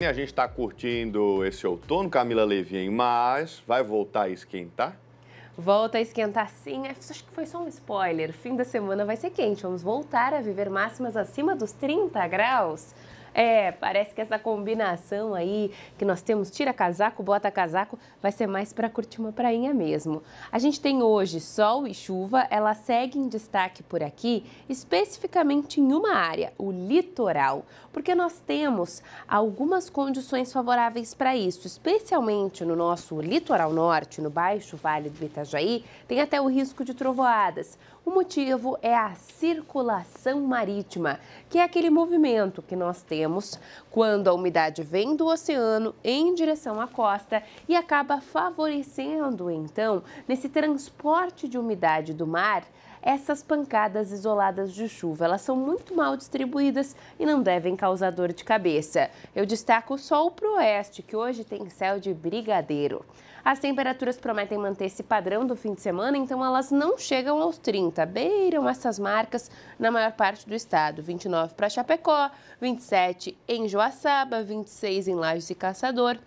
A gente está curtindo esse outono, Camila Levin, mas vai voltar a esquentar? Volta a esquentar sim, é, acho que foi só um spoiler. Fim da semana vai ser quente, vamos voltar a viver máximas acima dos 30 graus. É, parece que essa combinação aí que nós temos tira casaco, bota casaco, vai ser mais para curtir uma prainha mesmo. A gente tem hoje sol e chuva, ela segue em destaque por aqui, especificamente em uma área, o litoral, porque nós temos algumas condições favoráveis para isso, especialmente no nosso litoral norte, no baixo Vale do Itajaí, tem até o risco de trovoadas. O motivo é a circulação marítima, que é aquele movimento que nós temos quando a umidade vem do oceano em direção à costa e acaba favorecendo, então, nesse transporte de umidade do mar essas pancadas isoladas de chuva. Elas são muito mal distribuídas e não devem causar dor de cabeça. Eu destaco o para o oeste que hoje tem céu de brigadeiro. As temperaturas prometem manter esse padrão do fim de semana, então elas não chegam aos 30, beiram essas marcas na maior parte do estado. 29 para Chapecó, 27 em Joaçaba, 26 em Lages e Caçador,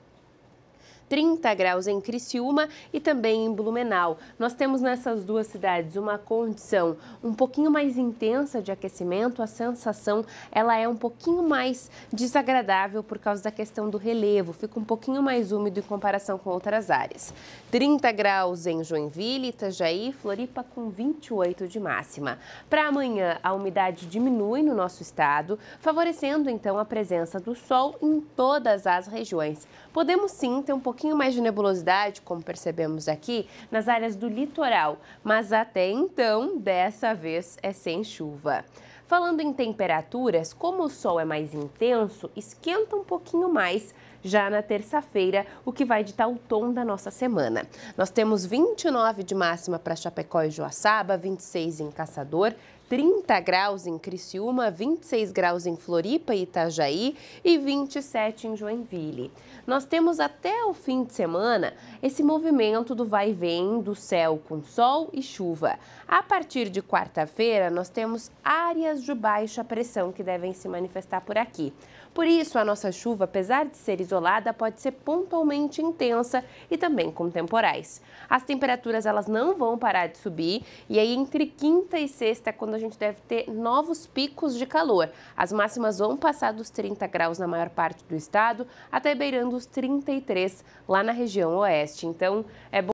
30 graus em Criciúma e também em Blumenau. Nós temos nessas duas cidades uma condição um pouquinho mais intensa de aquecimento, a sensação ela é um pouquinho mais desagradável por causa da questão do relevo, fica um pouquinho mais úmido em comparação com outras áreas. 30 graus em Joinville, Itajaí, Floripa com 28 de máxima. Para amanhã, a umidade diminui no nosso estado, favorecendo então a presença do sol em todas as regiões. Podemos sim ter um pouquinho pouquinho mais de nebulosidade, como percebemos aqui, nas áreas do litoral, mas até então, dessa vez, é sem chuva. Falando em temperaturas, como o sol é mais intenso, esquenta um pouquinho mais já na terça-feira, o que vai ditar o tom da nossa semana. Nós temos 29 de máxima para Chapecó e Joaçaba, 26 em Caçador, 30 graus em Criciúma, 26 graus em Floripa e Itajaí e 27 em Joinville. Nós temos até o fim de semana esse movimento do vai e vem do céu com sol e chuva. A partir de quarta-feira, nós temos áreas de baixa pressão que devem se manifestar por aqui. Por isso, a nossa chuva, apesar de ser isolada, pode ser pontualmente intensa e também com temporais. As temperaturas elas não vão parar de subir e aí entre quinta e sexta, quando a gente deve ter novos picos de calor. As máximas vão passar dos 30 graus na maior parte do estado, até beirando os 33 lá na região oeste. Então, é bom